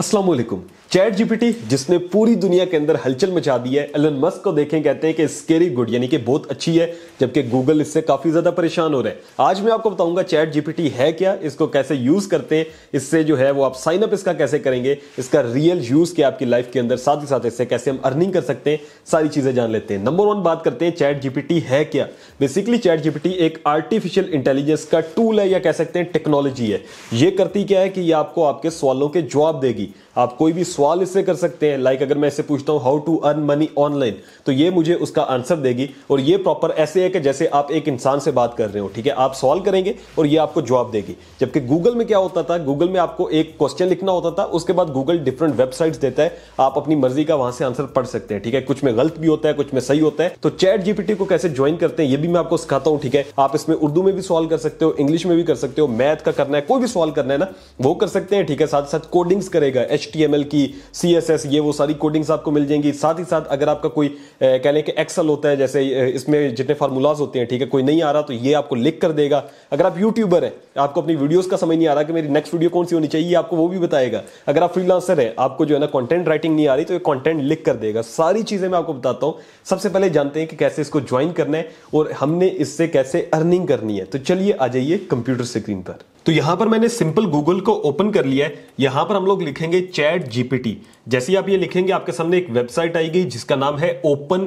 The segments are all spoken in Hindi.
असलम चैट जीपीटी जिसने पूरी दुनिया के अंदर हलचल मचा दी है एलन मस्क को देखें कहते हैं कि स्केरी गुड यानी कि बहुत अच्छी है जबकि गूगल इससे काफ़ी ज़्यादा परेशान हो रहे हैं आज मैं आपको बताऊंगा चैट जीपीटी है क्या इसको कैसे यूज़ करते हैं इससे जो है वो आप साइन अप इसका कैसे करेंगे इसका रियल यूज़ क्या आपकी लाइफ के अंदर साथ ही साथ इससे कैसे हम अर्निंग कर सकते हैं सारी चीज़ें जान लेते हैं नंबर वन बात करते हैं चैट जीपीटी है क्या बेसिकली चैट जीपीटी एक आर्टिफिशियल इंटेलिजेंस का टूल है या कह सकते हैं टेक्नोलॉजी है ये करती क्या है कि ये आपको आपके सवालों के जवाब देगी see आप कोई भी सवाल इससे कर सकते हैं लाइक अगर मैं इससे पूछता हूं how to earn money online तो ये मुझे उसका आंसर देगी और ये प्रॉपर ऐसे है कि जैसे आप एक इंसान से बात कर रहे हो ठीक है आप सवाल करेंगे और ये आपको जवाब देगी जबकि गूगल में क्या होता था गूगल में आपको एक क्वेश्चन लिखना होता था उसके बाद गूगल डिफरेंट वेबसाइट्स देता है आप अपनी मर्जी का वहां से आंसर पढ़ सकते हैं ठीक है कुछ में गलत भी होता है कुछ में सही होता है तो चैट जीपीटी को कैसे ज्वाइन करते हैं ये भी मैं आपको सिखाता हूँ ठीक है आप इसमें उर्दू में भी सॉल्व कर सकते हो इंग्लिश में भी कर सकते हो मैथ का करना है कोई भी सॉल्व करना है ना वो कर सकते हैं ठीक है साथ साथ कोडिंग्स करेगा एच HTML की सी ये वो सारी कोडिंग्स आपको मिल जाएंगी साथ ही साथ अगर आपका कोई कह लें कि एक्सल होता है जैसे इसमें जितने फार्मूलाज होते हैं ठीक है कोई नहीं आ रहा तो ये आपको लिख कर देगा अगर आप यूट्यूबर हैं आपको अपनी वीडियोस का समझ नहीं आ रहा कि मेरी नेक्स्ट वीडियो कौन सी होनी चाहिए आपको वो भी बताएगा अगर आप फ्रीलांसर है आपको जो है ना कॉन्टेंट राइटिंग नहीं आ रही तो ये कॉन्टेंट लिख कर देगा सारी चीज़ें मैं आपको बताता हूँ सबसे पहले जानते हैं कि कैसे इसको ज्वाइन करना है और हमने इससे कैसे अर्निंग करनी है तो चलिए आ जाइए कंप्यूटर स्क्रीन पर तो यहां पर मैंने सिंपल गूगल को ओपन कर लिया है यहां पर हम लोग लिखेंगे चैट जीपीटी जैसे ही आप ये लिखेंगे आपके सामने एक वेबसाइट आएगी जिसका नाम है ओपन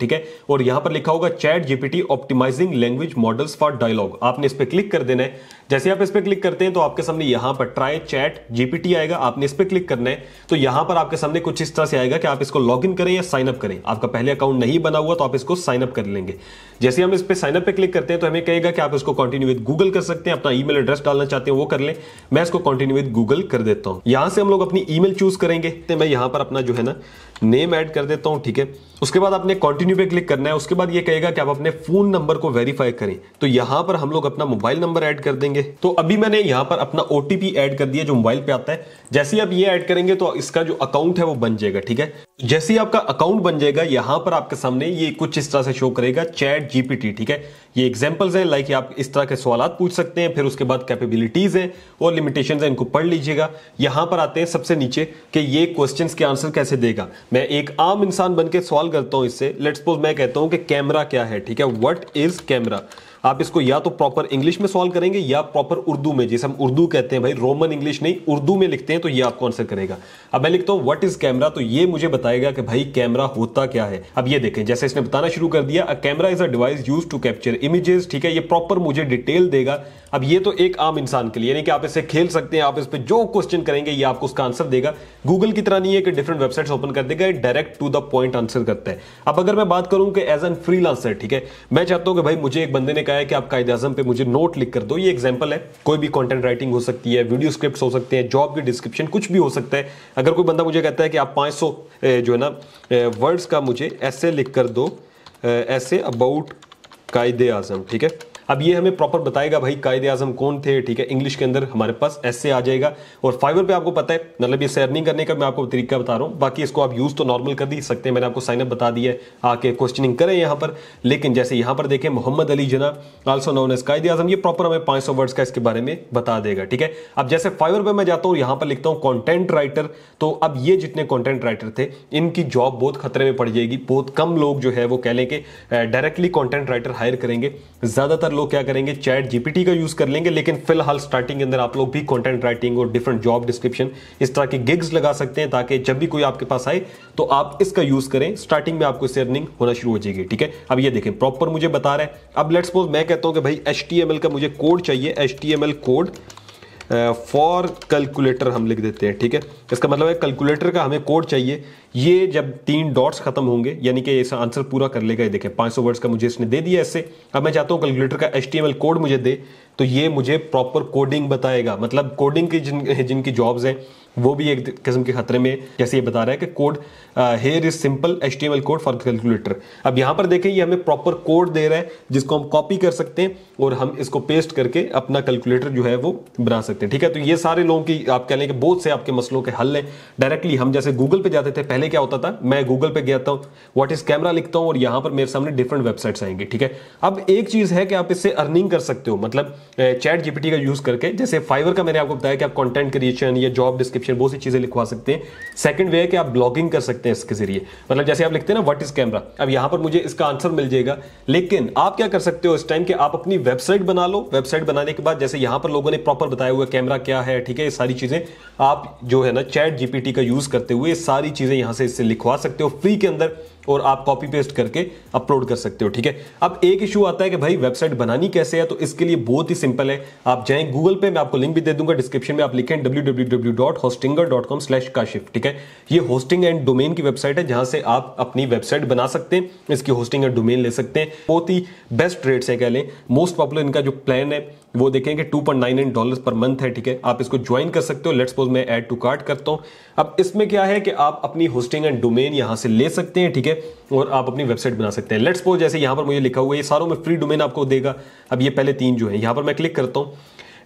ठीक है और यहां पर लिखा होगा ChatGPT optimising language models for dialogue आपने इस पर क्लिक कर देना है जैसे आप इस पर क्लिक करते हैं तो आपके सामने यहां पर ट्राई चैट जीपीटी आएगा आपने इस पर क्लिक करना है तो यहां पर आपके सामने कुछ इस तरह से आएगा कि आप इसको लॉग करें या साइन अप करें आपका पहले अकाउंट नहीं बना हुआ तो आप इसको साइन अप कर लेंगे जैसे हम इस पर साइन अप पे क्लिक करते हैं तो हमें कहेगा कि आप इसको कंटिन्यू विद गूगल कर सकते हैं अपना ईमेल एड्रेस डालना चाहते हैं वो कर ले मैं इसको कंटिन्यू विद गूगल कर देता हूं यहां से हम लोग अपनी ईमेल चूज करेंगे तो मैं यहाँ पर अपना जो है ना नेम ऐड कर देता हूं ठीक है उसके बाद आपने कंटिन्यू पे क्लिक करना है उसके बाद ये कहेगा कि आप अपने फोन नंबर को वेरीफाई करें तो यहां पर हम लोग अपना मोबाइल नंबर ऐड कर देंगे तो अभी मैंने यहां पर अपना ओ ऐड कर दिया जो मोबाइल पे आता है जैसे ही आप ये ऐड करेंगे तो इसका जो अकाउंट है वो बन जाएगा ठीक है जैसे ही आपका अकाउंट बन जाएगा यहां पर आपके सामने ये कुछ इस तरह से शो करेगा चैट जीपीटी ठीक है ये एग्जाम्पल्स है लाइक आप इस तरह के सवाल पूछ सकते हैं फिर उसके बाद कैपेबिलिटीज है और लिमिटेशन है इनको पढ़ लीजिएगा यहाँ पर आते हैं सबसे नीचे कि ये क्वेश्चन के आंसर कैसे देगा मैं एक आम इंसान बनके सवाल करता हूं इससे लेट सपोज मैं कहता हूं कि कैमरा क्या है ठीक है वट इज कैमरा आप इसको या तो प्रॉपर इंग्लिश में सॉल्व करेंगे या प्रॉपर उर्दू में जैसे हम उर्दू कहते हैं भाई रोमन इंग्लिश नहीं उर्दू में लिखते हैं तो ये आपको आंसर करेगा अब मैं लिखता हूं व्हाट इज कैमरा तो ये मुझे बताएगा कि भाई कैमरा होता क्या है अब ये देखें जैसे इसने बताना शुरू कर दिया a camera is a device use to capture images ठीक है ये प्रॉपर मुझे डिटेल देगा अब ये तो एक आम इंसान के लिए यानी कि आप इसे खेल सकते हैं आप इस पर जो क्वेश्चन करेंगे ये आपको उसका आंसर देगा गूगल की तरह नहीं है कि डिफरेंट वेबसाइट्स ओपन कर देगा direct to the point answer करता है अब अगर मैं बात करूं कि एज एन फ्री ठीक है मैं चाहता हूं कि भाई मुझे एक बंदे ने कहा कहा है कि आप कायदे आजम पे मुझे नोट लिख कर दो ये एग्जाम्पल है कोई भी कॉन्टेंट राइटिंग हो सकती है वीडियो स्क्रिप्ट हो सकते हैं जॉब की डिस्क्रिप्शन कुछ भी हो सकता है अगर कोई बंदा मुझे कहता है कि आप 500 जो है ना वर्ड्स का मुझे ऐसे लिख कर दो ऐसे अबाउट कायदे आजम ठीक है अब ये हमें प्रॉपर बताएगा भाई कायदे आजम कौन थे ठीक है इंग्लिश के अंदर हमारे पास ऐसे आ जाएगा और फाइवर पे आपको पता है मतलब ये सर्निंग करने का मैं आपको तरीका बता रहा हूँ बाकी इसको आप यूज़ तो नॉर्मल कर ही सकते हैं मैंने आपको साइनअप बता दिया है आके क्वेश्चनिंग करें यहाँ पर लेकिन जैसे यहाँ पर देखें मोहम्मद अली जना आल्सो नोन एज कायदे आजम ये प्रॉपर हमें पाँच वर्ड्स का इसके बारे में बता देगा ठीक है अब जैसे फाइवर पर मैं जाता हूँ यहाँ पर लिखता हूँ कॉन्टेंट राइटर तो अब ये जितने कॉन्टेंट राइटर थे इनकी जॉब बहुत खतरे में पड़ जाएगी बहुत कम लोग जो है वो कह लेंगे डायरेक्टली कॉन्टेंट राइटर हायर करेंगे ज़्यादातर लोग क्या करेंगे चैट जीपीटी का यूज़ कर लेंगे लेकिन फिलहाल स्टार्टिंग के अंदर आप लोग भी कंटेंट राइटिंग और डिफरेंट जॉब डिस्क्रिप्शन इस तरह के गिग्स लगा सकते हैं ताकि जब भी कोई आपके पास आए तो आप इसका यूज़ करें स्टार्टिंग में आपको इससे अर्निंग होना शुरू हो जाएगी ठीक है अब ये देखें प्रॉपर मुझे बता रहे हैं अब लेट सपोज मैं कहता हूं कि भाई एच का मुझे कोड चाहिए एच कोड फॉर कैलकुलेटर हम लिख देते हैं ठीक है इसका मतलब है कैलकुलेटर का हमें कोड चाहिए ये जब तीन डॉट्स खत्म होंगे यानी कि ये आंसर पूरा कर लेगा ये देखें 500 वर्ड्स का मुझे इसने दे दिया इससे अब मैं चाहता हूँ कैलकुलेटर का एच कोड मुझे दे तो ये मुझे प्रॉपर कोडिंग बताएगा मतलब कोडिंग की जिन जिनकी जॉब्स हैं वो भी एक किस्म के खतरे में जैसे ये बता रहा है कि code here is simple H T M L code for calculator अब यहाँ पर देखें ये हमें प्रॉपर कोड दे रहा है जिसको हम कॉपी कर सकते हैं और हम इसको पेस्ट करके अपना कैलकुलेटर जो है वो बना सकते हैं ठीक है तो ये सारे लोगों की आप कह लें कि बहुत से आपके मसलों के हल हैं डायरेक्टली हम जैसे गूगल पे जाते थे पहले क्या होता था मैं गूगल पे गया था व्हाट इज कैमरा लिखता हूँ और यहाँ पर मेरे सामने डिफरेंट वेबसाइट्स आएंगे ठीक है अब एक चीज़ है कि आप इससे अर्निंग कर सकते हो मतलब चैट जीपीटी का यूज़ करके जैसे फाइवर का मैंने आपको बताया कि आप कंटेंट क्रिएशन या जॉब डिस्क्रिप्शन बहुत सी चीज़ें लिखवा सकते हैं सेकंड वे है कि आप ब्लॉगिंग कर सकते हैं इसके जरिए मतलब जैसे आप लिखते हैं ना व्हाट इज़ कैमरा अब यहां पर मुझे इसका आंसर मिल जाएगा लेकिन आप क्या कर सकते हो इस टाइम कि आप अपनी वेबसाइट बना लो वेबसाइट बनाने के बाद जैसे यहां पर लोगों ने प्रॉपर बताया हुआ कैमरा क्या है ठीक है ये सारी चीज़ें आप जो है ना चैट जीपीटी का यूज़ करते हुए सारी चीज़ें यहां से इससे लिखवा सकते हो फ्री के अंदर और आप कॉपी पेस्ट करके अपलोड कर सकते हो ठीक है अब एक इशू आता है कि भाई वेबसाइट बनानी कैसे है तो इसके लिए बहुत ही सिंपल है आप जाएं गूगल पे मैं आपको लिंक भी दे दूंगा डिस्क्रिप्शन में आप लिखें डब्ल्यू स्लैश काशिफ ठीक है ये होस्टिंग एंड डोमेन की वेबसाइट है जहां से आप अपनी वेबसाइट बना सकते हैं इसकी होस्टिंग एंड डोमेन ले सकते हैं बहुत ही बेस्ट रेट्स है कह लें मोस्ट पॉपुलर इनका जो प्लान है वो देखें कि two point nine eight dollar per month है ठीक है आप इसको ज्वाइन कर सकते हो लेट्स सपोज मैं ऐड टू कार्ट करता हूँ अब इसमें क्या है कि आप अपनी होस्टिंग एंड डोमेन यहाँ से ले सकते हैं ठीक है और आप अपनी वेबसाइट बना सकते हैं लेट्स सपोज जैसे यहां पर मुझे लिखा हुआ है ये सारों में फ्री डोमेन आपको देगा अब ये पहले तीन जो है यहाँ पर मैं क्लिक करता हूँ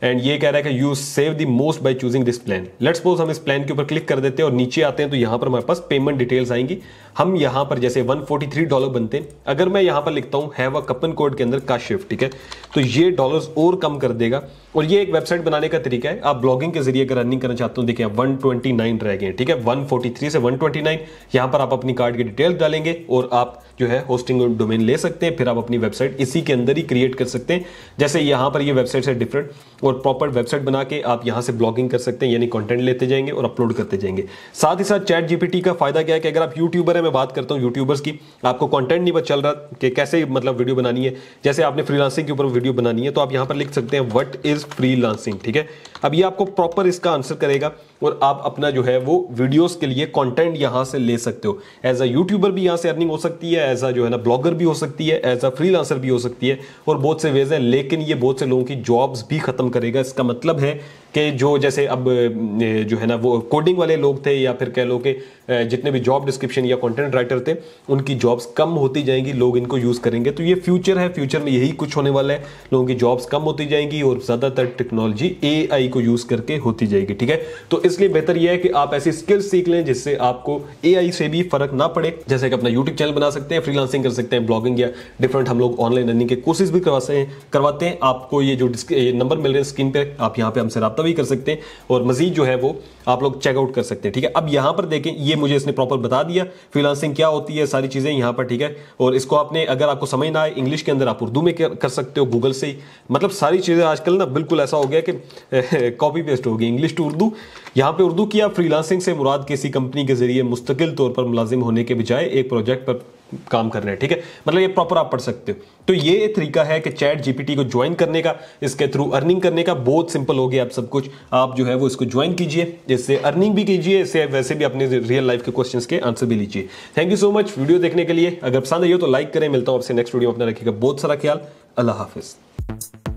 एंड ये कह रहा है कि you save the most by choosing this plan let's suppose हम इस प्लान के ऊपर क्लिक कर देते हैं और नीचे आते हैं तो यहाँ पर हमारे पास पेमेंट डिटेल्स आएंगी हम यहां पर जैसे 143 डॉलर बनते हैं अगर मैं यहां पर लिखता हूं हैव अ कपन कोड के अंदर का शिफ्ट ठीक है तो ये डॉलर्स और कम कर देगा और ये एक वेबसाइट बनाने का तरीका है आप ब्लॉगिंग के जरिए अगर रनिंग करना चाहते हो देखिए वन ट्वेंटी नाइन रह गए ठीक है वन फोर्टी थ्री से वन ट्वेंटी नाइन यहाँ पर आप अपनी कार्ड की डिटेल डालेंगे और आप जो है होस्टिंग डोमेन ले सकते हैं फिर आप अपनी वेबसाइट इसी के अंदर ही क्रिएट कर सकते हैं जैसे यहाँ पर ये वेबसाइट है डिफरेंट और प्रॉपर वेबसाइट बना के आप यहाँ से ब्लॉगिंग कर सकते हैं यानी कंटेंट लेते जाएंगे और अपलोड करते जाएंगे साथ ही साथ चैट जीपीटी का फायदा क्या है कि अगर आप यूट्यूबर है मैं बात करता हूँ यूट्यूबर्स की आपको कंटेंट नहीं पता चल रहा कि कैसे मतलब वीडियो बनानी है जैसे आपने फ्रीलांसिंग के ऊपर वीडियो बनानी है तो आप यहाँ पर लिख सकते हैं वट इज़ फ्री ठीक है अब ये आपको प्रॉपर इसका आंसर करेगा और आप अपना जो है वो वीडियोस के लिए कंटेंट यहाँ से ले सकते हो एज अ यूट्यूबर भी यहाँ से अर्निंग हो सकती है एज अ जो है ना ब्लॉगर भी हो सकती है एज अ फ्री भी हो सकती है और बहुत से वेज हैं लेकिन ये बहुत से लोगों की जॉब्स भी ख़त्म करेगा इसका मतलब है कि जो जैसे अब जो है ना वो कोडिंग वाले लोग थे या फिर कह लो कि जितने भी जॉब डिस्क्रिप्शन या कंटेंट राइटर थे उनकी जॉब्स कम होती जाएंगी लोग इनको यूज़ करेंगे तो ये फ्यूचर है फ्यूचर में यही कुछ होने वाला है लोगों की जॉब्स कम होती जाएंगी और ज़्यादातर टेक्नोलॉजी ए को यूज़ करके होती जाएगी ठीक है तो इसलिए बेहतर यह है कि आप ऐसी स्किल्स सीख लें जिससे आपको ए से भी फर्क ना पड़े जैसे कि अपना यूट्यूब चैनल बना सकते हैं फ्री कर सकते हैं ब्लॉगिंग या डिफरेंट हम लोग ऑनलाइन रनिंग के कोर्सेज भी करवाते हैं करवाते हैं आपको ये जो नंबर मिल रहे हैं स्क्रीन पर आप यहाँ पर हमसे रब्ता भी कर सकते हैं और मजीद जो है वो आप लोग चेकआउट कर सकते हैं ठीक है अब यहाँ पर देखें ये मुझे इसने प्रॉपर बता दिया फ्री क्या होती है सारी चीज़ें यहाँ पर ठीक है और इसको आपने अगर आपको समझ ना आए इंग्लिश के अंदर आप उर्दू में कर सकते हो गूगल से ही मतलब सारी चीज़ें आजकल ना बिल्कुल ऐसा हो गया कि कॉपी पेस्ट होगी इंग्लिश टू उर्दू यहाँ पे उर्दू की फ्रीलांसिंग से मुराद किसी कंपनी के जरिए मुस्तकिल तौर पर मुलाजिम होने के बजाय एक प्रोजेक्ट पर काम कर रहे हैं ठीक है मतलब ये प्रॉपर आप पढ़ सकते हो तो ये तरीका है कि चैट जीपीटी को ज्वाइन करने का इसके थ्रू अर्निंग करने का बहुत सिंपल हो गया आप सब कुछ आप जो है वो इसको ज्वाइन कीजिए इससे अर्निंग भी कीजिए इससे वैसे भी अपने रियल लाइफ के क्वेश्चंस के आंसर भी लीजिए thank you so much video देखने के लिए अगर पसंद आई हो तो लाइक करें मिलता हूँ आपसे नेक्स्ट वीडियो अपना रखिएगा बहुत सारा ख्याल अल्लाह हाफिज़